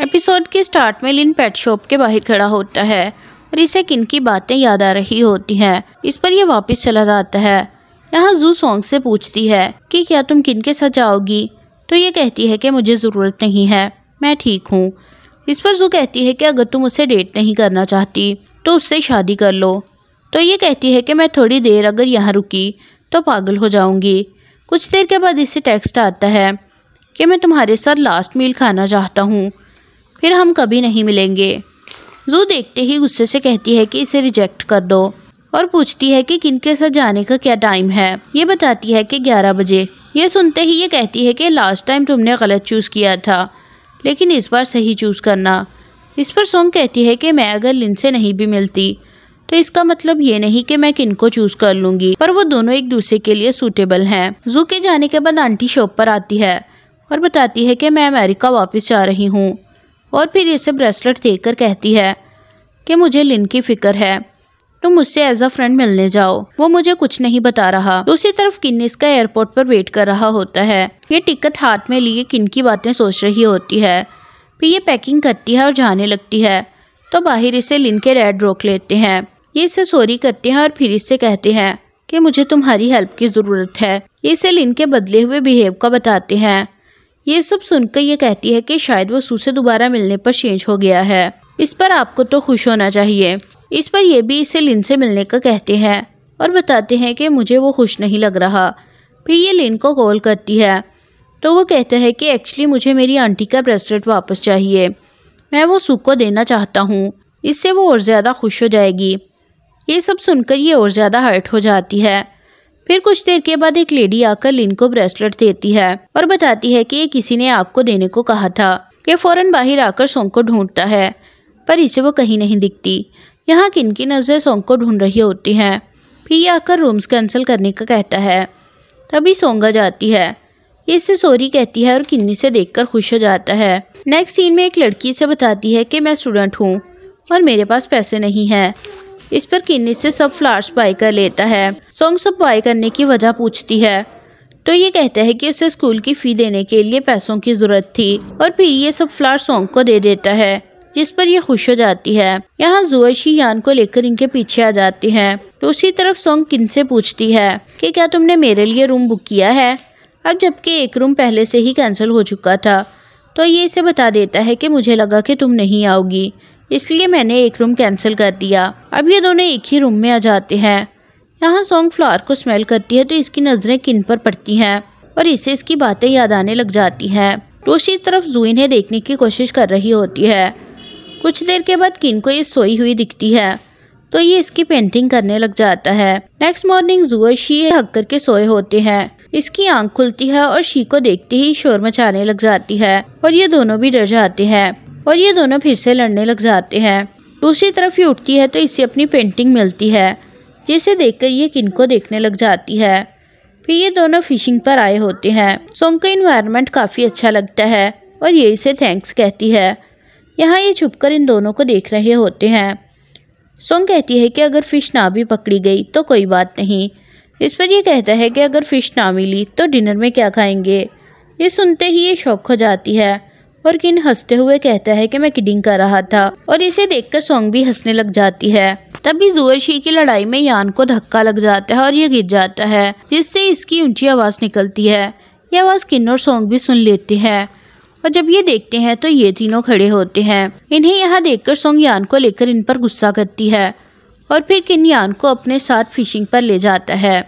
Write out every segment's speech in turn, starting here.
episode के start में लिन pet shop के बाहर खड़ा होता है और इसे किन की बातें याद आ रही होती हैं इस पर यह वापस चला जाता है यहाँ जू सोंग से पूछती है कि क्या तुम किन के साथ जाओगी तो ये कहती है कि मुझे ज़रूरत नहीं है मैं ठीक हूँ इस पर जू कहती है कि अगर तुम उसे डेट नहीं करना चाहती तो उससे शादी कर लो तो ये कहती है कि मैं थोड़ी देर अगर यहाँ रुकी तो पागल हो जाऊँगी कुछ देर के बाद इसे टेक्स्ट आता है कि मैं तुम्हारे साथ लास्ट मील खाना चाहता हूँ फिर हम कभी नहीं मिलेंगे जू देखते ही गुस्से से कहती है कि इसे रिजेक्ट कर दो और पूछती है कि किन के साथ जाने का क्या टाइम है ये बताती है कि ग्यारह बजे ये सुनते ही ये कहती है कि लास्ट टाइम तुमने गलत चूज़ किया था लेकिन इस बार सही चूज़ करना इस पर सोंग कहती है कि मैं अगर लिन से नहीं भी मिलती तो इसका मतलब ये नहीं कि मैं किन को चूज़ कर लूँगी पर वो दोनों एक दूसरे के लिए सूटेबल हैं जू के जाने के बाद आंटी शॉप पर आती है और बताती है कि मैं अमेरिका वापस जा रही हूँ और फिर इसे ब्रेसलेट देकर कहती है कि मुझे लिन की फ़िक्र है तुम तो मुझसे एज अ फ्रेंड मिलने जाओ वो मुझे कुछ नहीं बता रहा दूसरी तरफ किन का एयरपोर्ट पर वेट कर रहा होता है ये टिकट हाथ में लिए किन की बातें सोच रही होती है फिर ये पैकिंग करती है और जाने लगती है तो बाहर इसे लिन के डैड रोक लेते हैं ये इसे सॉरी करते हैं और फिर इससे कहते हैं कि मुझे तुम्हारी हेल्प की ज़रूरत है ये इसे लिन के बदले हुए बिहेव का बताते हैं ये सब सुनकर ये कहती है कि शायद वो से दोबारा मिलने पर चेंज हो गया है इस पर आपको तो खुश होना चाहिए इस पर यह भी इसे लिन से मिलने का कहते हैं और बताते हैं कि मुझे वो खुश नहीं लग रहा फिर ये लिन को कॉल करती है तो वो कहता है कि एक्चुअली मुझे मेरी आंटी का ब्रेसलेट वापस चाहिए मैं वो सुख को देना चाहता हूँ इससे वो और ज़्यादा खुश हो जाएगी ये सब सुनकर ये और ज़्यादा हर्ट हो जाती है फिर कुछ देर के बाद एक लेडी आकर लिन को ब्रेसलेट देती है और बताती है कि ये किसी ने आपको देने को कहा था ये फौरन बाहर आकर सोंग को ढूंढता है पर इसे वो कहीं नहीं दिखती यहाँ किन की नज़र सोंग को ढूंढ रही होती है फिर ये आकर रूम्स कैंसिल करने का कहता है तभी सोंगा जाती है ये इससे सोरी कहती है और किन्नी से देखकर खुश हो जाता है नेक्स्ट सीन में एक लड़की इसे बताती है कि मैं स्टूडेंट हूँ और मेरे पास पैसे नहीं हैं इस पर किन्नी से सब फ्लावर्स बाई कर लेता है सॉन्ग सब बाई करने की वजह पूछती है तो ये कहता है कि उसे स्कूल की फ़ी देने के लिए पैसों की ज़रूरत थी और फिर ये सब फ्लावर सॉन्ग को दे देता है जिस पर ये खुश हो जाती है यहाँ जुअर शियान को लेकर इनके पीछे आ जाती है तो उसी तरफ सॉन्ग किन से पूछती है कि क्या तुमने मेरे लिए रूम बुक किया है अब जबकि एक रूम पहले से ही कैंसिल हो चुका था तो ये इसे बता देता है कि मुझे लगा कि तुम नहीं आओगी इसलिए मैंने एक रूम कैंसिल कर दिया अब ये दोनों एक ही रूम में आ जाते हैं यहाँ सॉन्ग फ्लावर को स्मेल करती है तो इसकी नज़रें किन पर पड़ती हैं और इसे इसकी बातें याद आने लग जाती हैं रोशी तरफ जू इन्हें देखने की कोशिश कर रही होती है कुछ देर के बाद किन को ये सोई हुई दिखती है तो ये इसकी पेंटिंग करने लग जाता है नेक्स्ट मॉर्निंग जू और शी हक करके सोए होते हैं इसकी आंख खुलती है और शी को देखते ही शोर मचाने लग जाती है और ये दोनों भी डर जाते हैं और ये दोनों फिर से लड़ने लग जाते हैं दूसरी तरफ ये उठती है तो इसे अपनी पेंटिंग मिलती है जिसे देखकर ये किनको देखने लग जाती है फिर ये दोनों फिशिंग पर आए होते हैं सोंग का इन्वायरमेंट काफ़ी अच्छा लगता है और ये इसे थैंक्स कहती है यहाँ ये कर इन दोनों को देख रहे होते हैं सोंग कहती है कि अगर फ़िश ना भी पकड़ी गई तो कोई बात नहीं इस पर यह कहता है कि अगर फ़िश ना मिली तो डिनर में क्या खाएंगे ये सुनते ही ये शौक हो जाती है और किन हंसते हुए कहता है कि मैं किडिंग कर रहा था और इसे देखकर सोंग भी हंसने लग जाती है तभी जोर शी की लड़ाई में यान को धक्का लग जाता है और ये गिर जाता है जिससे इसकी ऊंची आवाज़ निकलती है यह आवाज़ किन और सोंग भी सुन लेती है और जब ये देखते हैं तो ये तीनों खड़े होते हैं इन्हें यहाँ कर सोंग यान को लेकर इन पर गुस्सा करती है और फिर किन यान को अपने साथ फिशिंग पर ले जाता है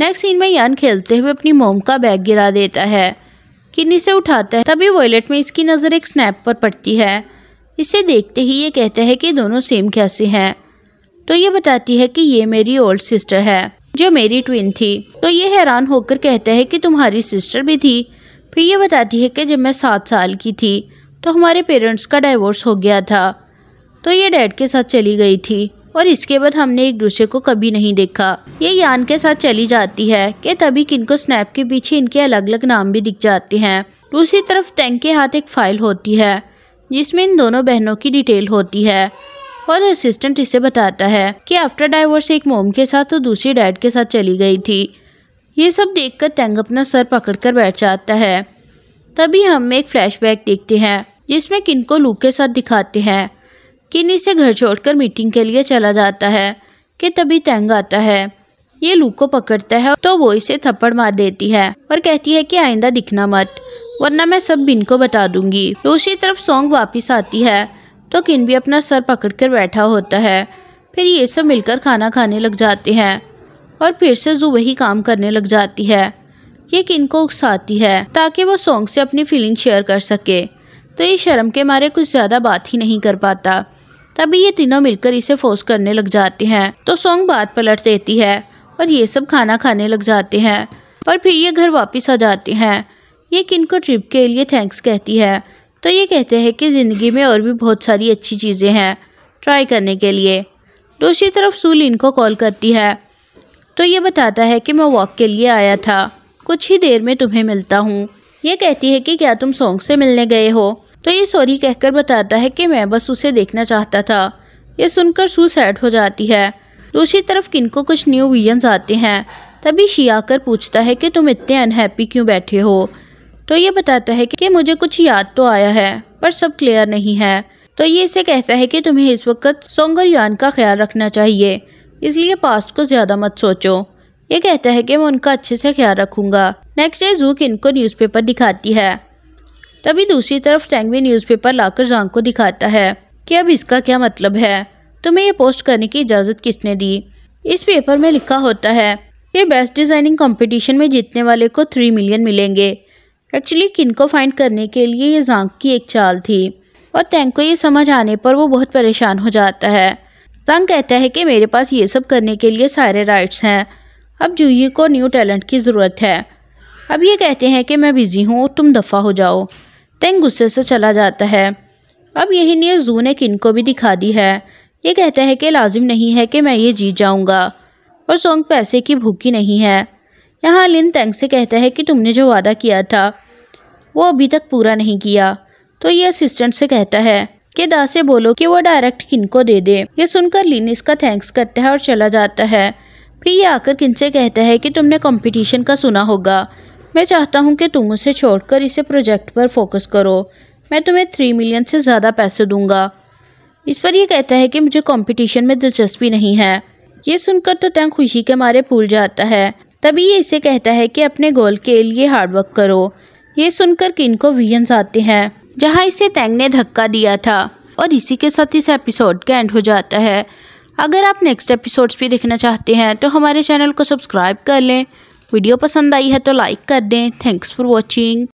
नेक्स्ट सीन में यान खेलते हुए अपनी मोम का बैग गिरा देता है किडनी से उठाता है तभी वॉयलेट में इसकी नज़र एक स्नैप पर पड़ती है इसे देखते ही ये कहता है कि दोनों सेम कैसे हैं तो ये बताती है कि ये मेरी ओल्ड सिस्टर है जो मेरी ट्विन थी तो ये हैरान होकर कहता है कि तुम्हारी सिस्टर भी थी फिर ये बताती है कि जब मैं सात साल की थी तो हमारे पेरेंट्स का डाइवोर्स हो गया था तो ये डैड के साथ चली गई थी और इसके बाद हमने एक दूसरे को कभी नहीं देखा ये यान के साथ चली जाती है कि तभी किनको स्नैप के पीछे इनके अलग अलग नाम भी दिख जाते हैं दूसरी तरफ टैंक के हाथ एक फाइल होती है जिसमें इन दोनों बहनों की डिटेल होती है और असिस्टेंट इसे बताता है कि आफ्टर डाइवोर्स एक मोम के साथ और दूसरी डैड के साथ चली गई थी ये सब देखकर टैंक अपना सर पकड़कर बैठ जाता है तभी हम एक फ्लैशबैक देखते हैं जिसमें किनको लू के साथ दिखाते हैं किन्नी से घर छोड़कर मीटिंग के लिए चला जाता है कि तभी तेंग आता है ये लू को पकड़ता है तो वो इसे थप्पड़ मार देती है और कहती है कि आइंदा दिखना मत वरना मैं सब बिन को बता दूंगी दूसरी तरफ सोंग वापस आती है तो किन भी अपना सर पकड़कर बैठा होता है फिर ये सब मिलकर खाना खाने लग जाते हैं और फिर से जू वही काम करने लग जाती है ये किन को उकसाती है ताकि वो सोंग से अपनी फीलिंग शेयर कर सके तो ये शर्म के मारे कुछ ज़्यादा बात ही नहीं कर पाता तभी ये तीनों मिलकर इसे फोर्स करने लग जाते हैं तो सोंग बात पलट देती है और ये सब खाना खाने लग जाते हैं और फिर ये घर वापस आ जाते हैं ये किन को ट्रिप के लिए थैंक्स कहती है तो ये कहते हैं कि ज़िंदगी में और भी बहुत सारी अच्छी चीज़ें हैं ट्राई करने के लिए दूसरी तरफ सूल इनको कॉल करती है तो ये बताता है कि मैं वॉक के लिए आया था कुछ ही देर में तुम्हें मिलता हूँ ये कहती है कि क्या तुम सोंग से मिलने गए हो तो ये सॉरी कहकर बताता है कि मैं बस उसे देखना चाहता था ये सुनकर सू सैड हो जाती है दूसरी तरफ किनको कुछ न्यू विजन्स आते हैं तभी शी आकर पूछता है कि तुम इतने अनहैप्पी क्यों बैठे हो तो ये बताता है कि मुझे कुछ याद तो आया है पर सब क्लियर नहीं है तो ये इसे कहता है कि तुम्हें इस वक्त सोंगर यान का ख्याल रखना चाहिए इसलिए पास्ट को ज़्यादा मत सोचो ये कहता है कि मैं उनका अच्छे से ख्याल रखूंगा नेक्स्ट डे जू किन को न्यूज़पेपर दिखाती है तभी दूसरी तरफ टैंगवी न्यूज़पेपर लाकर जांग को दिखाता है कि अब इसका क्या मतलब है तुम्हें ये पोस्ट करने की इजाज़त किसने दी इस पेपर में लिखा होता है कि बेस्ट डिज़ाइनिंग कंपटीशन में जीतने वाले को थ्री मिलियन मिलेंगे एक्चुअली किन को फाइंड करने के लिए ये जांग की एक चाल थी और टैंक को ये समझ आने पर वो बहुत परेशान हो जाता है तंग कहता है कि मेरे पास ये सब करने के लिए सारे राइट्स हैं अब जूही को न्यू टैलेंट की ज़रूरत है अब ये कहते हैं कि मैं बिज़ी हूँ तुम दफ़ा हो जाओ तेंग गुस्से से चला जाता है अब यही न्यूज़ जू ने किन को भी दिखा दी है ये कहता है कि लाजिम नहीं है कि मैं ये जीत जाऊँगा और सोंग पैसे की भूखी नहीं है यहाँ लिन तेंग से कहता है कि तुमने जो वादा किया था वो अभी तक पूरा नहीं किया तो ये असिस्टेंट से कहता है कि दा से बोलो कि वो डायरेक्ट किन को दे दे ये सुनकर लिन इसका थैंक्स करता है और चला जाता है फिर ये आकर किन से कहता है कि तुमने कंपटीशन का सुना होगा मैं चाहता हूँ कि तुम उसे छोड़कर इसे प्रोजेक्ट पर फोकस करो मैं तुम्हें थ्री मिलियन से ज़्यादा पैसे दूंगा इस पर यह कहता है कि मुझे कंपटीशन में दिलचस्पी नहीं है ये सुनकर तो तंग खुशी के मारे भूल जाता है तभी ये इसे कहता है कि अपने गोल के लिए हार्डवर्क करो ये सुनकर किन को विजन्स आते हैं जहाँ इसे तैंग ने धक्का दिया था और इसी के साथ इस एपिसोड का एंड हो जाता है अगर आप नेक्स्ट एपिसोड्स भी देखना चाहते हैं तो हमारे चैनल को सब्सक्राइब कर लें वीडियो पसंद आई है तो लाइक कर दें थैंक्स फॉर वॉचिंग